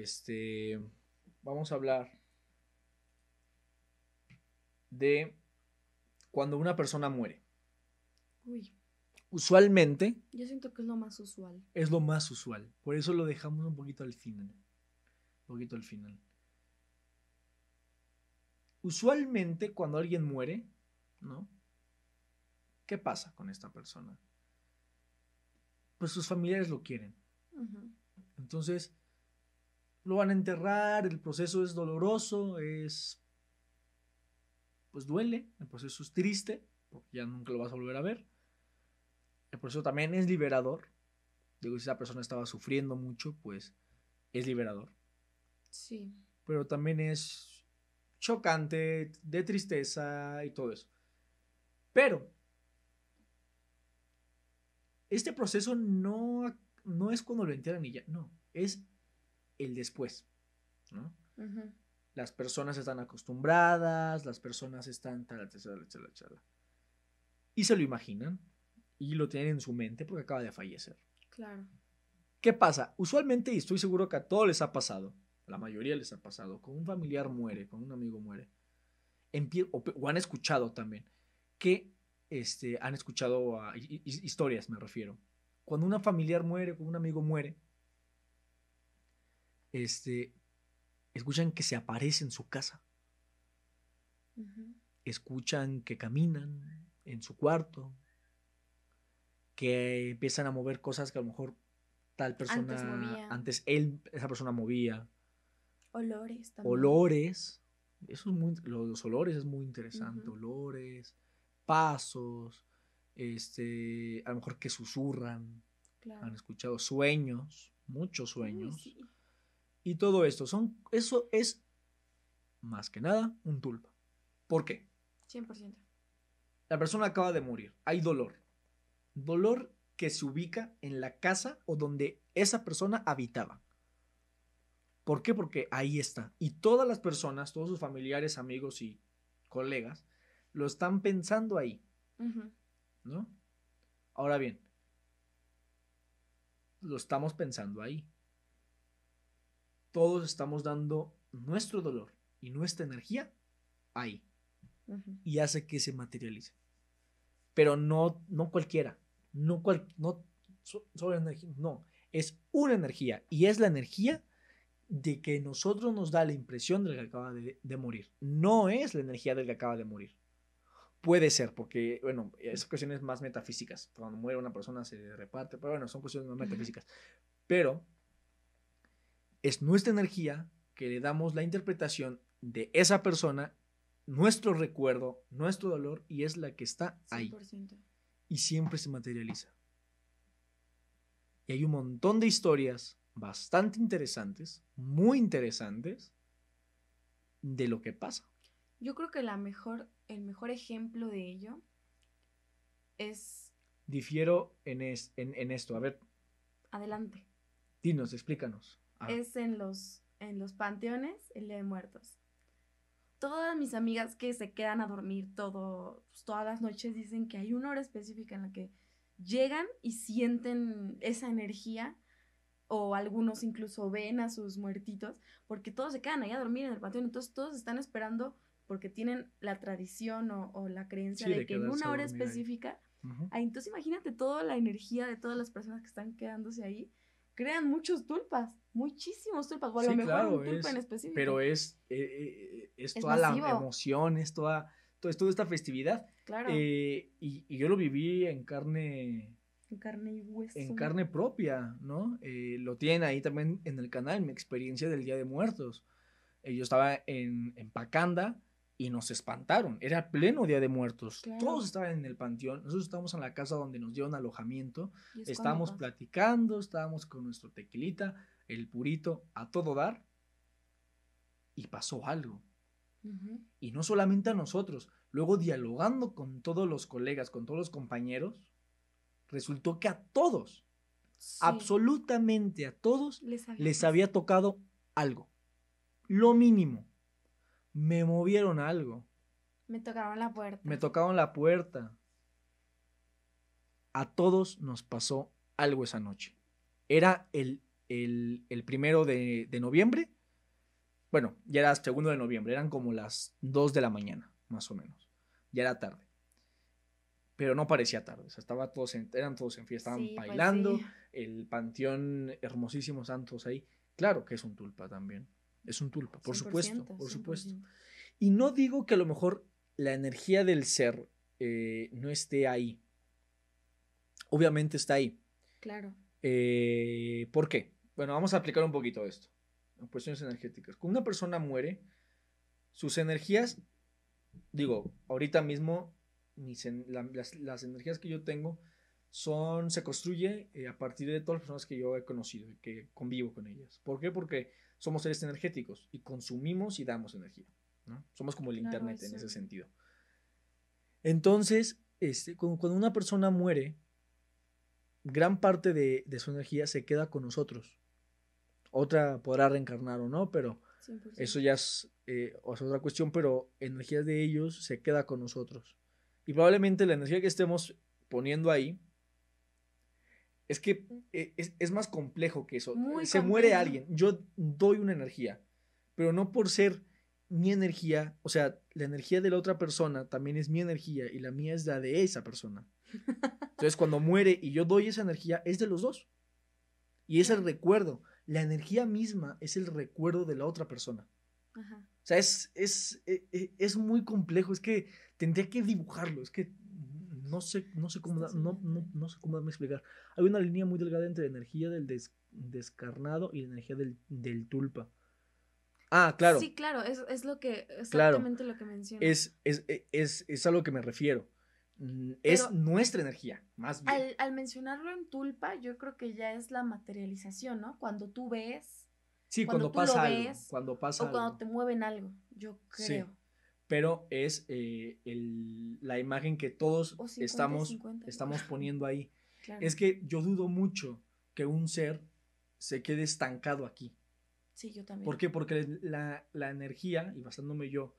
Este, vamos a hablar de cuando una persona muere. Uy. Usualmente. Yo siento que es lo más usual. Es lo más usual. Por eso lo dejamos un poquito al final. Un poquito al final. Usualmente cuando alguien muere, ¿no? ¿Qué pasa con esta persona? Pues sus familiares lo quieren. Entonces, lo van a enterrar, el proceso es doloroso, es... pues duele, el proceso es triste, porque ya nunca lo vas a volver a ver. El proceso también es liberador. Digo, si esa persona estaba sufriendo mucho, pues es liberador. Sí. Pero también es chocante, de tristeza y todo eso. Pero este proceso no, no es cuando lo entierran y ya, no. Es el después, ¿no? Las personas están acostumbradas, las personas están tal, tal, tal, tal, Y se lo imaginan y lo tienen en su mente porque acaba de fallecer. Claro. ¿Qué pasa? Usualmente, y estoy seguro que a todos les ha pasado, a la mayoría les ha pasado, con un familiar muere, con un amigo muere, o, han escuchado también, que este, han escuchado historias, me refiero. Cuando una familiar muere, cuando un amigo muere, este, escuchan que se aparece en su casa. Escuchan que caminan en su cuarto, que empiezan a mover cosas que a lo mejor tal persona antes, él, esa persona movía. Olores también. Olores. Eso es muy, los, olores es muy interesante. Olores, pasos, este, a lo mejor que susurran. Han escuchado sueños, muchos sueños y todo esto. Son, eso es más que nada un tulpa. ¿Por qué? 100%. La persona acaba de morir, hay dolor. Dolor que se ubica en la casa o donde esa persona habitaba. ¿Por qué? Porque ahí está. Y todas las personas, todos sus familiares, amigos y colegas, lo están pensando ahí. ¿No? Ahora bien, lo estamos pensando ahí todos estamos dando nuestro dolor y nuestra energía ahí. Y hace que se materialice. Pero no, no cualquiera. No, cual, no No. Es una energía. Y es la energía de que nosotros nos da la impresión del que acaba de, morir. No es la energía del que acaba de morir. Puede ser, porque, bueno, esas cuestiones más metafísicas. Cuando muere una persona se reparte, pero bueno, son cuestiones más metafísicas. Pero es nuestra energía que le damos la interpretación de esa persona, nuestro recuerdo, nuestro dolor, y es la que está ahí. 100%. Y siempre se materializa. Y hay un montón de historias bastante interesantes, muy interesantes, de lo que pasa. Yo creo que la mejor, el mejor ejemplo de ello es... Difiero en, en esto. A ver. Adelante. Dinos, explícanos. Ah. Es en los, en los panteones, el Día de Muertos. Todas mis amigas que se quedan a dormir todo, pues, todas las noches dicen que hay una hora específica en la que llegan y sienten esa energía o algunos incluso ven a sus muertitos, porque todos se quedan ahí a dormir en el panteón, entonces todos están esperando porque tienen la tradición o, la creencia de, que en una hora específica, entonces imagínate toda la energía de todas las personas que están quedándose ahí, crean muchos tulpas muchísimos tulpas, o a lo mejor un tulpa en específico. Pero eh, eh, eh, es, es toda la emoción, es toda, todo, esta festividad. Claro. y, yo lo viví en carne. En carne y hueso. En carne propia, ¿no? lo tienen ahí también en el canal, mi experiencia del Día de Muertos. yo estaba en, en Pacanda y nos espantaron. Era pleno Día de Muertos. Todos estaban en el panteón. Nosotros estábamos en la casa donde nos dieron alojamiento. estábamos platicando, estábamos con nuestro tequilita el purito a todo dar y pasó algo. Y no solamente a nosotros, luego dialogando con todos los colegas, con todos los compañeros, resultó que a todos, absolutamente a todos, les había, les había tocado algo. Lo mínimo. Me movieron algo. Me tocaron la puerta. Me tocaron la puerta. A todos nos pasó algo esa noche. Era el el, primero de, noviembre. Bueno, ya era segundo de noviembre, eran como las 2 de la mañana, más o menos. Ya era tarde. Pero no parecía tarde, estaba todos en, eran todos en fiesta, estaban pues, bailando, el panteón hermosísimo Santos ahí. Claro que es un tulpa también, es un tulpa, por supuesto, por supuesto. Y no digo que a lo mejor la energía del ser eh, no esté ahí. Obviamente está ahí. Claro. Eh, ¿Por qué? Bueno, vamos a aplicar un poquito esto. cuestiones energéticas. Cuando una persona muere, sus energías, digo, ahorita mismo las, energías que yo tengo son, se construye eh, a partir de todas las personas que yo he conocido y que convivo con ellas. ¿Por qué? Porque somos seres energéticos y consumimos y damos energía. Somos como el Internet en ese sentido. Entonces, este, cuando una persona muere, gran parte de su energía se queda con nosotros. Otra podrá reencarnar o no, pero eso ya es, eh, otra cuestión, pero energía de ellos se queda con nosotros. Y probablemente la energía que estemos poniendo ahí es que eh, es, más complejo que eso. se muere alguien, yo doy una energía, pero no por ser mi energía, o sea, la energía de la otra persona también es mi energía y la mía es la de esa persona. Entonces, cuando muere y yo doy esa energía, es de los dos. Y es el recuerdo la energía misma es el recuerdo de la otra persona. O sea, es, es, e, e, es, muy complejo, es que tendría que dibujarlo, es que no sé, no sé cómo, darme no, no, sé cómo explicar. Hay una línea muy delgada entre la energía del descarnado y la energía del, tulpa. Ah, claro. Sí, claro, es, lo que, exactamente lo que mencionas. Es, es, e, es, es a lo que me refiero. Mm, es nuestra energía, más bien. Al, mencionarlo en tulpa, yo creo que ya es la materialización, ¿no? Cuando tú ves. Sí, cuando, pasa algo. cuando pasa o cuando te mueven algo, yo creo. Pero es eh, la imagen que todos estamos, estamos poniendo ahí. Es que yo dudo mucho que un ser se quede estancado aquí. Sí, yo también. ¿Por qué? Porque la, la energía, y basándome yo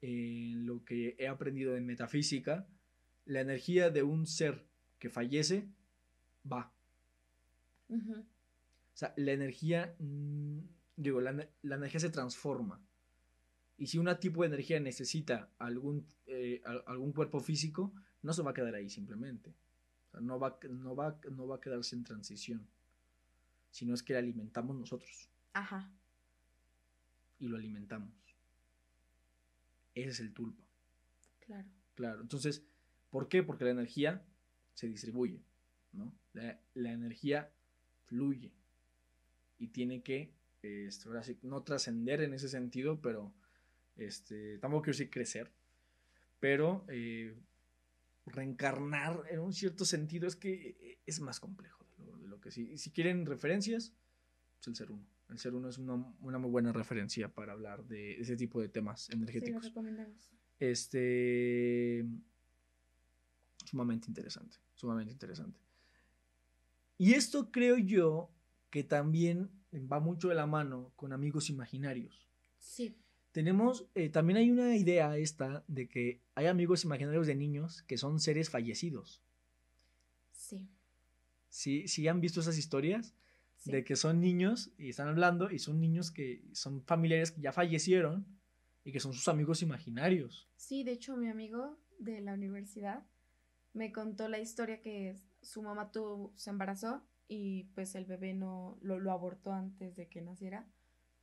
en lo que he aprendido en metafísica, la energía de un ser que fallece va. O sea, la energía, mm, digo, la, energía se transforma. Y si un tipo de energía necesita algún, eh, algún cuerpo físico, no se va a quedar ahí simplemente. O sea, no, va, no, va, no va a quedarse en transición, sino es que la alimentamos nosotros. Ajá. Y lo alimentamos. Ese es el tulpa. Claro. Claro, entonces ¿Por qué? Porque la energía se distribuye, ¿no? La, energía fluye y tiene que este, sí, no trascender en ese sentido, pero este, tampoco quiero decir crecer, pero eh, reencarnar en un cierto sentido es que eh, es más complejo de lo, que sí. Si, si quieren referencias, es pues el ser uno. El ser uno es una, una, muy buena referencia para hablar de ese tipo de temas energéticos. Sí, lo recomendamos. Este sumamente interesante, sumamente interesante. Y esto creo yo que también va mucho de la mano con amigos imaginarios. Sí. Tenemos, eh, también hay una idea esta de que hay amigos imaginarios de niños que son seres fallecidos. Sí. Sí, sí han visto esas historias de que son niños y están hablando y son niños que son familiares que ya fallecieron y que son sus amigos imaginarios. Sí, de hecho mi amigo de la universidad me contó la historia que su mamá tuvo, se embarazó y pues el bebé no lo, abortó antes de que naciera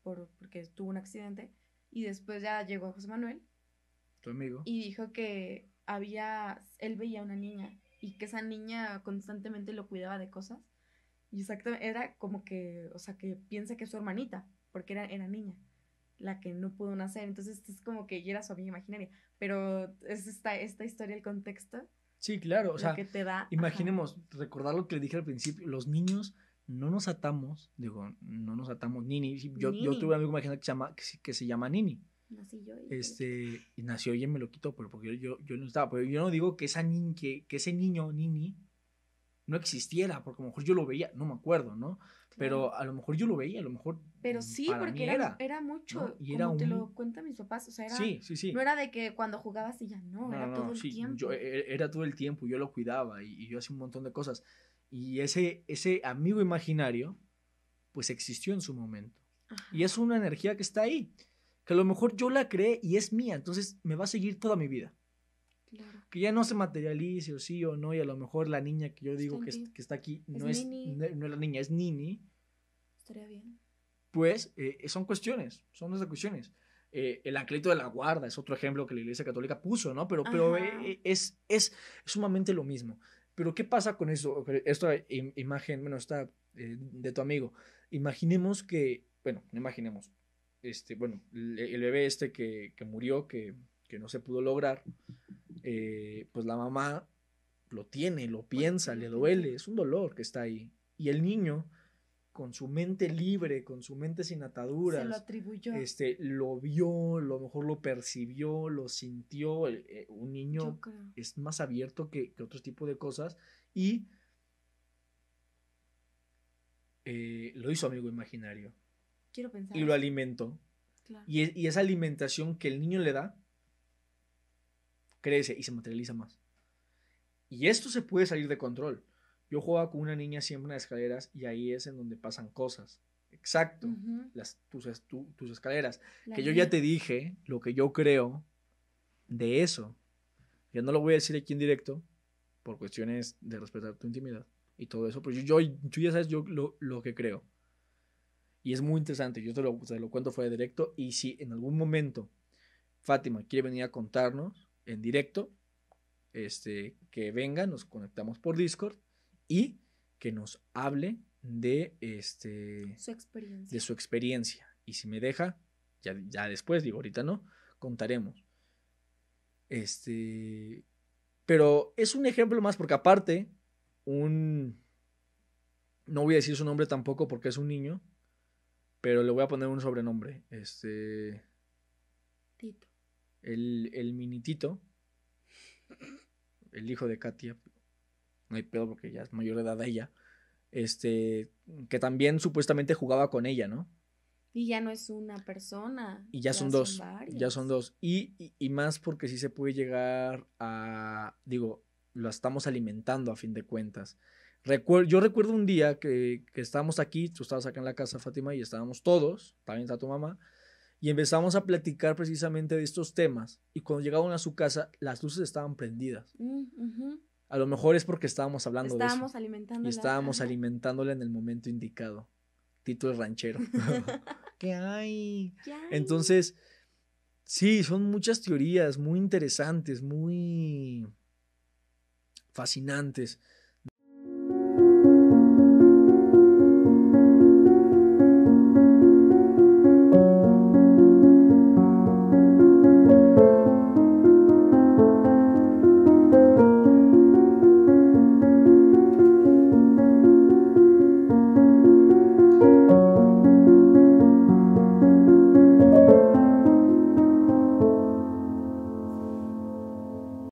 por, porque tuvo un accidente y después ya llegó José Manuel. Tu amigo. Y dijo que había, él veía una niña y que esa niña constantemente lo cuidaba de cosas. Y exacto, era como que, o sea, que piensa que es su hermanita, porque era, era niña la que no pudo nacer. Entonces es como que ella era su amiga imaginaria. Pero es esta, esta historia, el contexto, Sí, claro. O sea, imaginemos, recordar lo que le dije al principio, los niños no nos atamos, digo, no nos atamos, Nini. Yo, yo tuve un amigo imaginario que se llama, que, se llama Nini. Y este, y nació y me lo quitó, pero porque yo, yo, no estaba. Pero yo no digo que, esa que, que ese niño, Nini, no existiera, porque a lo mejor yo lo veía, no me acuerdo, ¿no? Pero a lo mejor yo lo veía, a lo mejor. Pero mm, sí, porque era, era, mucho. Y era un... te lo cuentan mis papás, o sea, era, no era de que cuando jugabas y ya no, era todo el tiempo. Yo, e-, e-, era todo el tiempo, yo lo cuidaba y, yo hacía un montón de cosas. Y ese, ese amigo imaginario, pues existió en su momento. Y es una energía que está ahí, que a lo mejor yo la creé y es mía, entonces me va a seguir toda mi vida. Que ya no se materialice o sí o no, y a lo mejor la niña que yo digo que, que, está aquí no es, no, la niña, es Nini. Estaría bien. Pues eh, son cuestiones, son esas cuestiones. Eh, el anclito de la guarda es otro ejemplo que la Iglesia Católica puso, ¿no? Pero, pero eh, es, es sumamente lo mismo. Pero ¿qué pasa con eso? Esta imagen, bueno, está de tu amigo. Imaginemos que, bueno, imaginemos, este, bueno, el, el bebé este que, que murió, que que no se pudo lograr, eh, pues la mamá lo tiene, lo piensa, le duele, es un dolor que está ahí. Y el niño, con su mente libre, con su mente sin ataduras, lo atribuyó. Este, lo vio, lo mejor lo percibió, lo sintió. Eh, un niño es más abierto que, que otro tipo de cosas y eh, lo hizo amigo imaginario. Quiero pensar. Y lo alimentó. y esa alimentación que el niño le da crece y se materializa más. Y esto se puede salir de control. Yo jugaba con una niña siempre en las escaleras y ahí es en donde pasan cosas. Exacto, tus, tus escaleras. que yo ya te dije lo que yo creo de eso. Yo no lo voy a decir aquí en directo por cuestiones de respetar tu intimidad y todo eso, pero yo, tú ya sabes yo lo, lo, que creo. Y es muy interesante, yo te lo, te lo cuento fuera de directo y si en algún momento Fátima quiere venir a contarnos, en directo, este, que venga, nos conectamos por Discord y que nos hable de, este, su, experiencia. de su experiencia. Y si me deja, ya, ya después, digo, ahorita no, contaremos. Este, pero es un ejemplo más porque aparte, un... No voy a decir su nombre tampoco porque es un niño, pero le voy a poner un sobrenombre. Este... Tito el, el minitito, el hijo de Katia, no hay pedo porque ya es mayor de edad de ella, este, que también supuestamente jugaba con ella, ¿no? Y ya no es una persona. Y ya, son, dos. ya son dos. Y, más porque sí se puede llegar a, digo, lo estamos alimentando a fin de cuentas. yo recuerdo un día que, que estábamos aquí, tú estabas acá en la casa, Fátima, y estábamos todos, también está tu mamá, y empezamos a platicar precisamente de estos temas y cuando llegaban a su casa las luces estaban prendidas. Mm, a lo mejor es porque estábamos hablando de eso. Alimentándola. Y estábamos alimentándola en el momento indicado. el ranchero. ¿Qué hay? Entonces, sí, son muchas teorías muy interesantes, muy fascinantes.